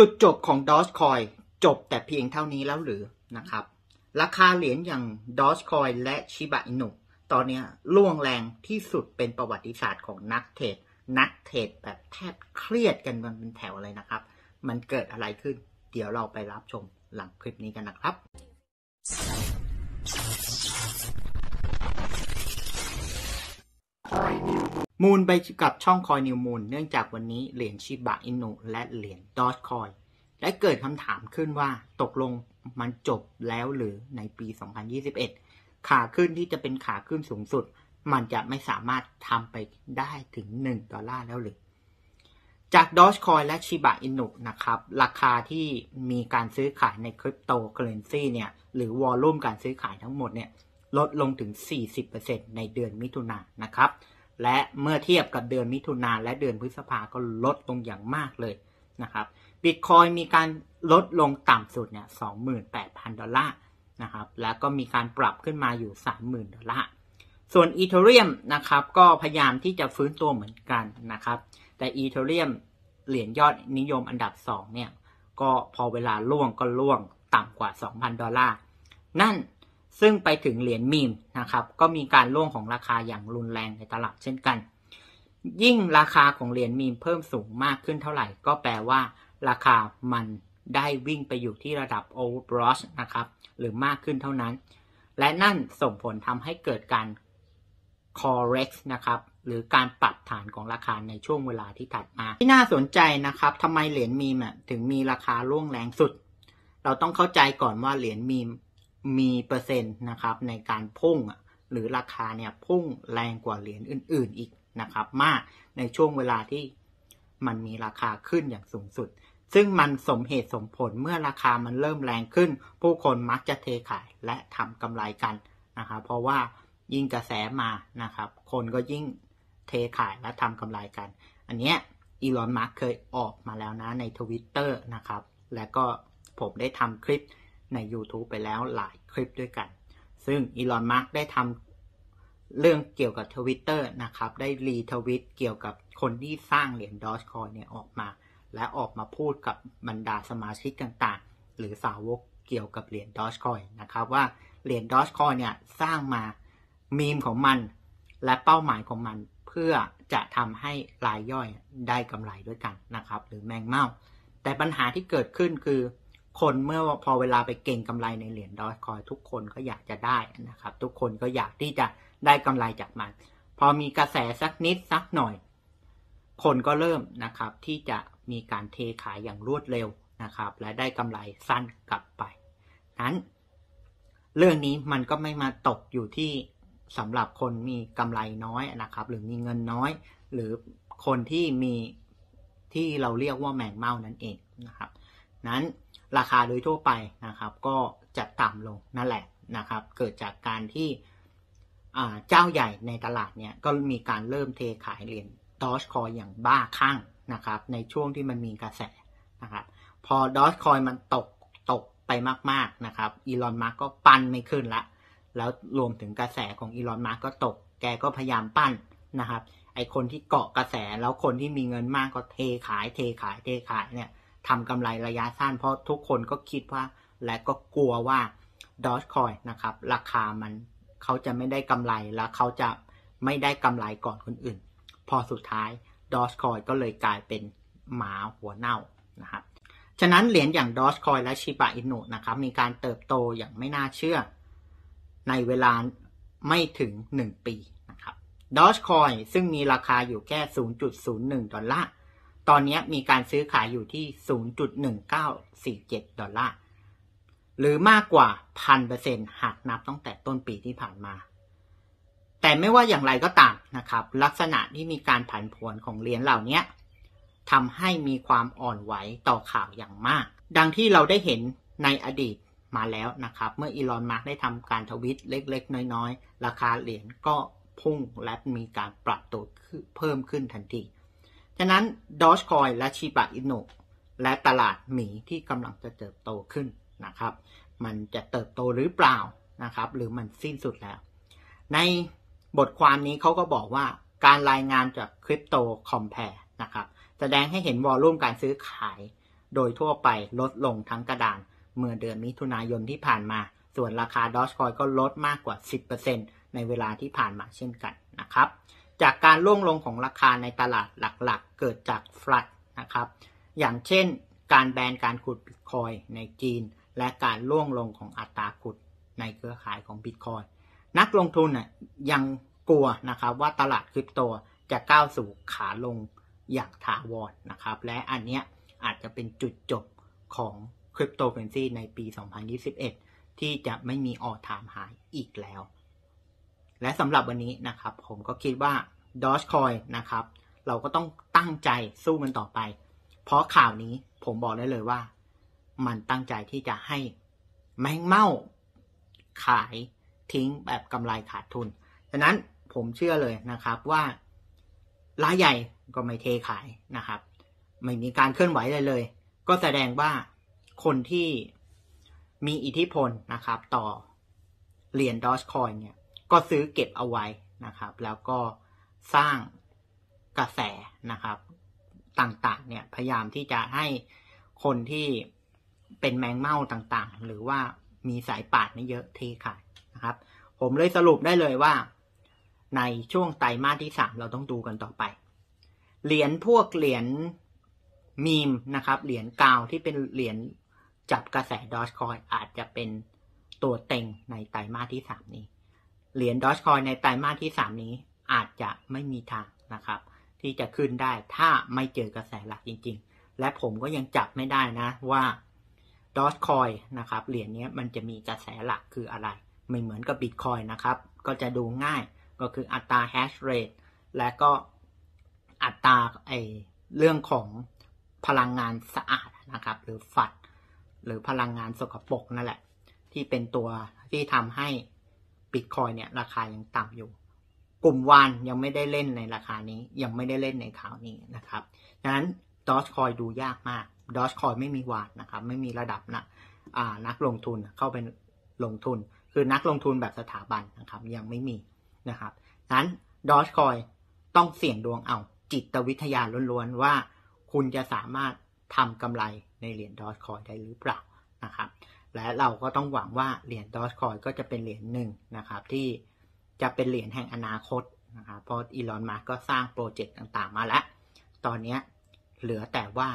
จุดจบของดอชคอยจบแต่เพียงเท่านี้แล้วหรือนะครับ ราคาเหรียญอย่างดอชคอยและชิบะอินุตอนนี้ล่วงแรงที่สุดเป็นประวัติศาสตร์ของนักเทรดนักเทรดแบบแทบเครียดกันมันเป็นแถวเลยนะครับ มันเกิดอะไรขึ้น เดี๋ยวเราไปรับชมหลังคลิปนี้กันนะครับมูลไปกับช่องคอยนิวมูลเนื่องจากวันนี้เหรียญชิบะอินุและเหรียญดอทคอยได้เกิดคำถามขึ้นว่าตกลงมันจบแล้วหรือในปี 2021 ขาขึ้นที่จะเป็นขาขึ้นสูงสุด มันจะไม่สามารถทำไปได้ถึง 1 ดอลลาร์แล้วหรือ จากดอชคอยและชิบะอินุนะครับ ราคาที่มีการซื้อขายในคริปโตเคอเรนซีเนี่ยหรือวอลลุ่มการซื้อขายทั้งหมดเนี่ยลดลงถึง 40%ในเดือนมิถุนายนนะครับและเมื่อเทียบกับเดือนมิถุนาและเดือนพฤษภาก็ลดลงอย่างมากเลยนะครับบิตคอยมีการลดลงต่ำสุดเนี่ย 28,000 ดอลลาร์นะครับ แล้วก็มีการปรับขึ้นมาอยู่ 30,000 ดอลลาร์ ส่วนอีเทเรียมนะครับ ก็พยายามที่จะฟื้นตัวเหมือนกันนะครับ แต่อีเทเรียมเหรียญยอดนิยมอันดับ2เนี่ย ก็พอเวลาล่วงก็ล่วงต่ำกว่า 2,000 ดอลลาร์นั่นซึ่งไปถึงเหรียญมีมนะครับก็มีการล่วงของราคาอย่างรุนแรงในตลาดเช่นกัน ยิ่งราคาของเหรียญมีมเพิ่มสูงมากขึ้นเท่าไหร่ ก็แปลว่าราคามันได้วิ่งไปอยู่ที่ระดับ o v e r b o s h นะครับ หรือมากขึ้นเท่านั้น และนั่นส่งผลทำให้เกิดการ correct นะครับ หรือการปรับฐานของราคาในช่วงเวลาที่ถัดมา ที่น่าสนใจนะครับทำไมเหรียญมีมถึงมีราคาร่วงแรงสุด เราต้องเข้าใจก่อนว่าเหรียญมีมมีเปอร์เซ็นต์นะครับในการพุ่งหรือราคาเนี่ยพุ่งแรงกว่าเหรียญอื่นๆอีกนะครับมากในช่วงเวลาที่มันมีราคาขึ้นอย่างสูงสุด ซึ่งมันสมเหตุสมผลเมื่อราคามันเริ่มแรงขึ้น ผู้คนมักจะเทขายและทำกำไรกันนะครับเพราะว่ายิ่งกระแสมานะครับคนก็ยิ่งเทขายและทำกำไรกัน อันเนี้ยอีลอน มาร์กเคยออกมาแล้วนะในทวิตเตอร์นะครับและก็ผมได้ทำคลิปใน YouTube ไปแล้วหลายคลิปด้วยกัน ซึ่งอีลอนมาร์กได้ทำเรื่องเกี่ยวกับทวิตเตอร์นะครับ ได้รีทวิตเกี่ยวกับคนที่สร้างเหรียญดอชคอยเนี่ยออกมา และออกมาพูดกับบรรดาสมาชิกต่าง ๆ หรือสาวกเกี่ยวกับเหรียญดอชคอยนะครับ ว่าเหรียญดอชคอยเนี่ยสร้างมามีมของมัน และเป้าหมายของมันเพื่อจะทำให้รายย่อยได้กำไรด้วยกันนะครับ หรือแมงเม่าแต่ปัญหาที่เกิดขึ้นคือคนเมื่อพอเวลาไปเก่งกำไรในเหรียญดอทคอยทุกคนก็อยากจะได้นะครับ ทุกคนก็อยากที่จะได้กำไรจากมันพอมีกระแสสักนิดสักหน่อย คนก็เริ่มนะครับที่จะมีการเทขายอย่างรวดเร็วนะครับ และได้กำไรสั้นกลับไป นั้น เรื่องนี้มันก็ไม่มาตกอยู่ที่สำหรับคนมีกำไรน้อยนะครับ หรือมีเงินน้อยหรือคนที่มีที่เราเรียกว่าแมงเม่านั่นเองนะครับ นั้นราคาโดยทั่วไปนะครับ ก็จะต่ำลงนั่นแหละนะครับ เกิดจากการที่เจ้าใหญ่ในตลาดเนี่ยก็มีการเริ่มเทขายเหรียญดอชคอยอย่างบ้าคลั่งนะครับ ในช่วงที่มันมีกระแสนะครับ พอดอชคอยมันตกตกไปมาก ๆ นะครับอีลอนมาร์กก็ปั้นไม่ขึ้นละแล้วรวมถึงกระแสของอีลอนมาร์กก็ตก แกก็พยายามปั้นนะครับ ไอคนที่เกาะกระแสแล้วคนที่มีเงินมากก็เทขายเทขายเทขายเนี่ยทำกำไรระยะสั้น เพราะทุกคนก็คิดว่าและก็กลัวว่าดอ g คอยนะครับ ราคามันเขาจะไม่ได้กำไรแล้วเขาจะไม่ได้กำไรก่อนคนอื่น พอสุดท้ายดอ g คอยก็เลยกลายเป็นหมาหัวเน่านะครับ ฉะนั้นเหรียญอย่างดอ g คอยและชิบะอินุนะครับ มีการเติบโตอย่างไม่น่าเชื่อ ในเวลาไม่ถึง 1 ปีนะครับดอ g คอยซึ่งมีราคาอยู่แค่ 0.01 ดอลลาร์ตอนนี้มีการซื้อขายอยู่ที่ 0.1947 ดอลลาร์ หรือมากกว่าพันเปอร์เซ็นต์หากนับตั้งแต่ต้นปีที่ผ่านมา แต่ไม่ว่าอย่างไรก็ตามนะครับ ลักษณะที่มีการผันผวนของเหรียญเหล่านี้ทำให้มีความอ่อนไหวต่อข่าวอย่างมาก ดังที่เราได้เห็นในอดีตมาแล้วนะครับ เมื่ออีลอน มาร์กได้ทำการทวิตเล็กๆ น้อยๆ ราคาเหรียญก็พุ่งและมีการปรับตัวเพิ่มขึ้นทันทีฉะนั้นดอชคอยและชีปะอิโนและตลาดหมีที่กำลังจะเติบโตขึ้นนะครับ มันจะเติบโตหรือเปล่านะครับ หรือมันสิ้นสุดแล้ว ในบทความนี้เขาก็บอกว่าการรายงานจากคริปโตคอมเพลนะครับแสดงให้เห็นวอลลุ่มการซื้อขายโดยทั่วไปลดลงทั้งกระดาน เมื่อเดือนมิถุนายนที่ผ่านมา ส่วนราคาดอชคอยก็ลดมากกว่า 10%ในเวลาที่ผ่านมาเช่นกันนะครับจากการล่วงลงของราคาในตลาดหลักๆ เกิดจากฟลัดนะครับ อย่างเช่นการแบนการขุดบิตคอยในจีน และการล่วงลงของอัตราขุดในเครือข่ายของบิตคอยนักลงทุนน่ะยังกลัวนะครับว่าตลาดคริปโตจะก้าวสู่ขาลงอย่างถาวรนะครับและอันเนี้ยอาจจะเป็นจุดจบของคริปโตเคอเรนซีในปี 2021 ที่จะไม่มีออทามหายอีกแล้วและสำหรับวันนี้นะครับ ผมก็คิดว่า Dogecoin นะครับ เราก็ต้องตั้งใจสู้มันต่อไป เพราะข่าวนี้ผมบอกได้เลยว่า มันตั้งใจที่จะให้แมงเม่าขายทิ้งแบบกำไรขาดทุนดังนั้นผมเชื่อเลยนะครับว่ารายใหญ่ก็ไม่เทขายนะครับ ไม่มีการเคลื่อนไหวเลยเลย ก็แสดงว่าคนที่มีอิทธิพลนะครับ ต่อเหรียญดอชคอยเนี่ยก็ซื้อเก็บเอาไว้นะครับ แล้วก็สร้างกระแสนะครับต่างๆ เนี่ย พยายามที่จะให้คนที่เป็นแมงเม่าต่างๆ หรือว่ามีสายป่าดนี่เยอะเทขายนะครับ ผมเลยสรุปได้เลยว่าในช่วงไตรมาสที่สามเราต้องดูกันต่อไป เหรียญพวกเหรียญมีมนะครับ เหรียญกาวที่เป็นเหรียญจับกระแสดอชคอยอาจจะเป็นตัวเต็งในไตรมาสที่สามนี้เหรียญดอชคอยในไตรมาสที่ 3 นี้อาจจะไม่มีทางนะครับ ที่จะขึ้นได้ถ้าไม่เจอกระแสหลักจริงๆ และผมก็ยังจับไม่ได้นะว่าดอชคอยนะครับเหรียญนี้มันจะมีกระแสหลักคืออะไร ไม่เหมือนกับบิตคอยนะครับ ก็จะดูง่ายก็คืออัตราแฮชเรทและก็อัตราไอเรื่องของพลังงานสะอาดนะครับ หรือฝัด หรือพลังงานสกปรกนั่นแหละ ที่เป็นตัวที่ทำให้บิตคอยเนี่ยราคายังต่ำอยู่ กลุ่มวานยังไม่ได้เล่นในราคานี้ ยังไม่ได้เล่นในข่าวนี้นะครับ ดังนั้นดอชคอยดูยากมากดอชคอยไม่มีวานนะครับ ไม่มีระดับนะนักลงทุนเข้าไปลงทุน คือนักลงทุนแบบสถาบันนะครับยังไม่มีนะครับนั้นดอชคอยต้องเสี่ยงดวงเอาจิตวิทยาล้วนๆว่าคุณจะสามารถทำกำไรในเหรียญดอชคอยได้หรือเปล่านะครับและเราก็ต้องหวังว่าเหรียญดอสคอยก็จะเป็นเหรียญหนึ่งนะครับ ที่จะเป็นเหรียญแห่งอนาคตนะครับเพราะอีลอนมาก็สร้างโปรเจกต์ต่างๆมาแล้ว ตอนนี้เหลือแต่ว่า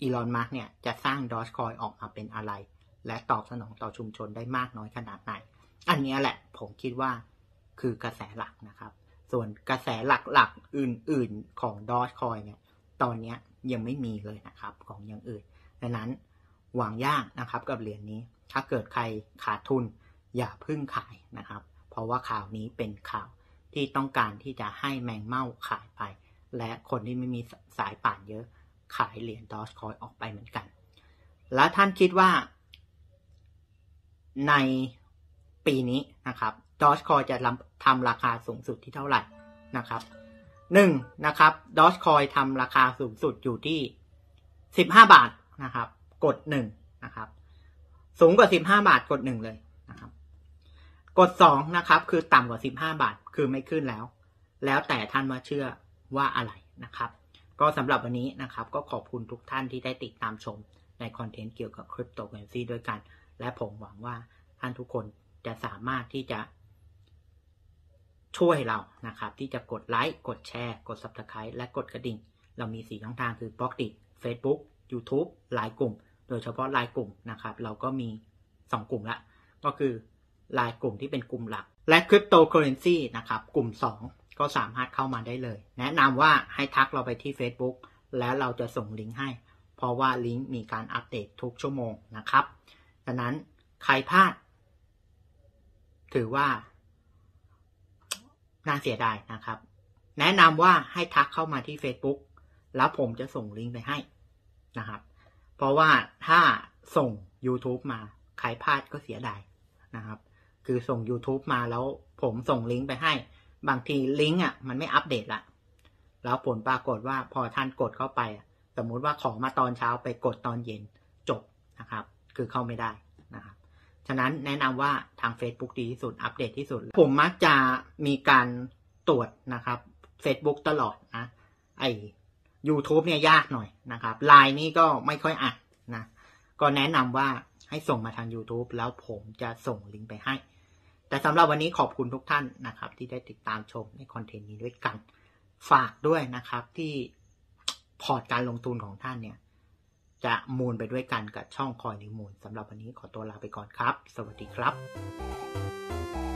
อีลอนมาร์กเนี่ยจะสร้างดอชคอยออกมาเป็นอะไร และตอบสนองต่อชุมชนได้มากน้อยขนาดไหน อันนี้แหละผมคิดว่าคือกระแสหลักนะครับ ส่วนกระแสหลักๆอื่นๆของดอชคอยเนี่ยตอนนี้ยังไม่มีเลยนะครับ ของอย่างอื่นดังนั้นวางยากนะครับ กับเหรียญนนี้ ถ้าเกิดใครขาดทุนอย่าพึ่งขายนะครับ เพราะว่าข่าวนี้เป็นข่าวที่ต้องการที่จะให้แมงเม่าขายไป และคนที่ไม่มีสายป่านเยอะขายเหรียญดอชคอยออกไปเหมือนกัน แล้วท่านคิดว่า ในปีนี้นะครับดอชคอยจะทำราคาสูงสุดที่เท่าไหร่นะครับ หนึ่งนะครับดอชคอยทำราคาสูงสุดอยู่ที่สิบห้าบาทนะครับกดหนึ่งนะครับ สูงกว่าสิบห้าบาทกดหนึ่งเลยนะครับ กดสองนะครับ คือต่ำกว่าสิบห้าบาท คือไม่ขึ้นแล้ว แล้วแต่ท่านมาเชื่อว่าอะไรนะครับ ก็สำหรับวันนี้นะครับ ก็ขอบคุณทุกท่านที่ได้ติดตามชมในคอนเทนต์เกี่ยวกับคริปโตเคอเรนซีด้วยกัน และผมหวังว่าท่านทุกคนจะสามารถที่จะ ช่วยเรานะครับ ที่จะกดไลค์กดแชร์ กด Subscribe และกดกระดิ่ง เรามีส่ช่องทางคือบล็อกดิ Facebook YouTube หลายกลุ่มโดยเฉพาะรายกลุ่มนะครับ เราก็มี 2 กลุ่มละก็คือรายกลุ่มที่เป็นกลุ่มหลัก และคริปโตเคอเรนซีนะครับ กลุ่ม 2 ก็สามารถเข้ามาได้เลย แนะนำว่าให้ทักเราไปที่ Facebook และเราจะส่งลิงก์ให้ เพราะว่าลิงก์มีการอัปเดตทุกชั่วโมงนะครับดังนั้นใครพลาดถือว่าน่าเสียดายนะครับ แนะนำว่าให้ทักเข้ามาที่ Facebook แล้วผมจะส่งลิงก์ไปให้นะครับเพราะว่าถ้าส่ง YouTube มา ใครพลาดก็เสียดายนะครับ คือส่ง YouTube มาแล้วผมส่งลิงก์ไปให้ บางทีลิงก์อ่ะมันไม่อัปเดตละแล้วผลปรากฏว่าพอท่านกดเข้าไป สมมุติว่าของมาตอนเช้าไปกดตอนเย็นจบนะครับ คือเข้าไม่ได้นะครับ ฉะนั้นแนะนำว่าทาง Facebook ดีที่สุดอัปเดตที่สุด ผมมักจะมีการตรวจนะครับ Facebook ตลอดนะไอ YouTube เนี่ยยากหน่อยนะครับไลน์นี่ก็ไม่ค่อยอัดนะก็แนะนำว่าให้ส่งมาทาง YouTube แล้วผมจะส่งลิงก์ไปให้ แต่สำหรับวันนี้ขอบคุณทุกท่านนะครับ ที่ได้ติดตามชมในคอนเทนต์นี้ด้วยกันฝากด้วยนะครับที่พอร์ตการลงทุนของท่านเนี่ย จะมูลไปด้วยกันกับช่องคอยนิมูลสำหรับวันนี้ขอตัวลาไปก่อนครับ สวัสดีครับ